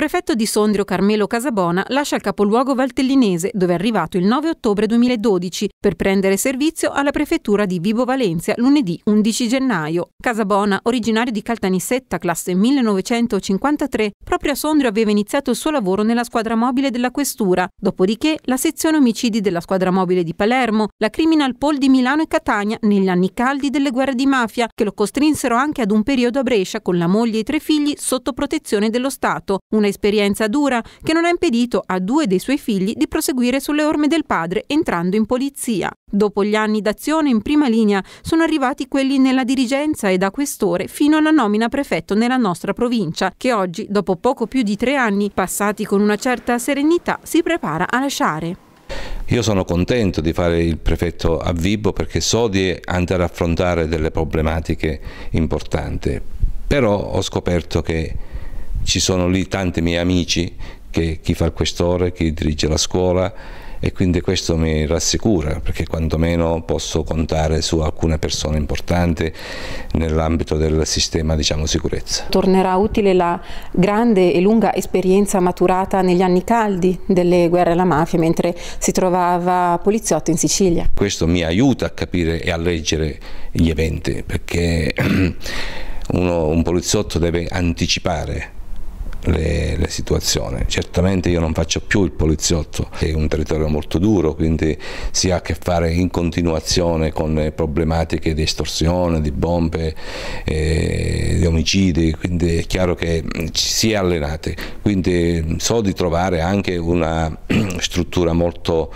prefetto di Sondrio Carmelo Casabona lascia il capoluogo valtellinese, dove è arrivato il 9 ottobre 2012, per prendere servizio alla prefettura di Vibo Valencia lunedì 11 gennaio. Casabona, originario di Caltanissetta, classe 1953, proprio a Sondrio aveva iniziato il suo lavoro nella squadra mobile della Questura, dopodiché la sezione omicidi della squadra mobile di Palermo, la Criminal Pol di Milano e Catania negli anni caldi delle guerre di mafia, che lo costrinsero anche ad un periodo a Brescia con la moglie e i tre figli sotto protezione dello Stato, una Un'esperienza dura che non ha impedito a due dei suoi figli di proseguire sulle orme del padre entrando in polizia. Dopo gli anni d'azione in prima linea sono arrivati quelli nella dirigenza e da questore fino alla nomina prefetto nella nostra provincia, che oggi, dopo poco più di tre anni, passati con una certa serenità, si prepara a lasciare. Io sono contento di fare il prefetto a Vibo perché so di andare a affrontare delle problematiche importanti, però ho scoperto che ci sono lì tanti miei amici, che, chi fa il questore, chi dirige la scuola e quindi questo mi rassicura perché quantomeno posso contare su alcune persone importanti nell'ambito del sistema diciamo, sicurezza. Tornerà utile la grande e lunga esperienza maturata negli anni caldi delle guerre alla mafia mentre si trovava poliziotto in Sicilia. Questo mi aiuta a capire e a leggere gli eventi perché uno, un poliziotto deve anticipare le, le, situazioni. Certamente io non faccio più il poliziotto, è un territorio molto duro, quindi si ha a che fare in continuazione con problematiche di estorsione, di bombe, eh, di omicidi, quindi è chiaro che ci si è allenati, quindi mm, so di trovare anche una struttura molto,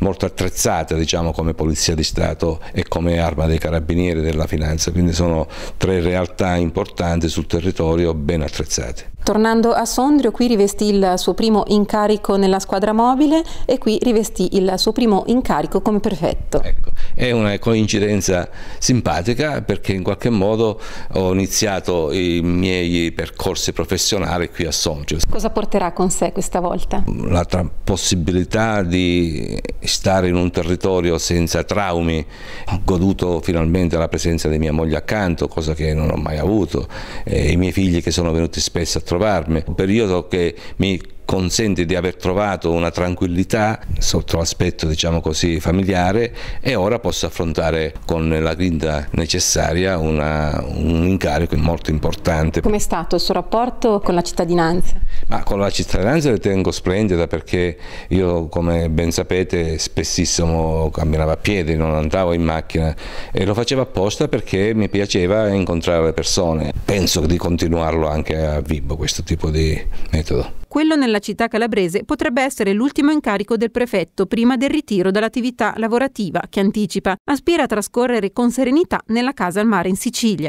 molto attrezzata diciamo, come Polizia di Stato e come Arma dei Carabinieri della Finanza, quindi sono tre realtà importanti sul territorio ben attrezzate. Tornando a Sondrio, qui rivestì il suo primo incarico nella squadra mobile e qui rivestì il suo primo incarico come prefetto. Ecco. È una coincidenza simpatica perché in qualche modo ho iniziato i miei percorsi professionali qui a Somcio. Cosa porterà con sé questa volta? La possibilità di stare in un territorio senza traumi, ho goduto finalmente la presenza di mia moglie accanto, cosa che non ho mai avuto, e i miei figli che sono venuti spesso a trovarmi, un periodo che mi consente di aver trovato una tranquillità sotto l'aspetto diciamo così, familiare e ora posso affrontare con la grinta necessaria una, un incarico molto importante. Com'è stato il suo rapporto con la cittadinanza? Ma con la cittadinanza la ritengo splendida perché io come ben sapete spessissimo camminavo a piedi, non andavo in macchina e lo facevo apposta perché mi piaceva incontrare le persone penso di continuarlo anche a Vibo questo tipo di metodo. Quello nella città calabrese potrebbe essere l'ultimo incarico del prefetto prima del ritiro dall'attività lavorativa che anticipa, aspira a trascorrere con serenità nella casa al mare in Sicilia.